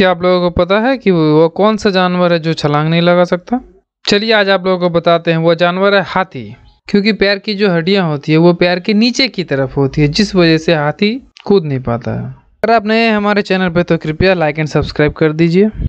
क्या आप लोगों को पता है कि वो कौन सा जानवर है जो छलांग नहीं लगा सकता चलिए आज आप लोगों को बताते हैं वो जानवर है हाथी क्योंकि पैर की जो हड्डियां होती है वो पैर के नीचे की तरफ होती है जिस वजह से हाथी कूद नहीं पाता है अगर आप नए हैं हमारे चैनल पर तो कृपया लाइक एंड सब्सक्राइब कर दीजिए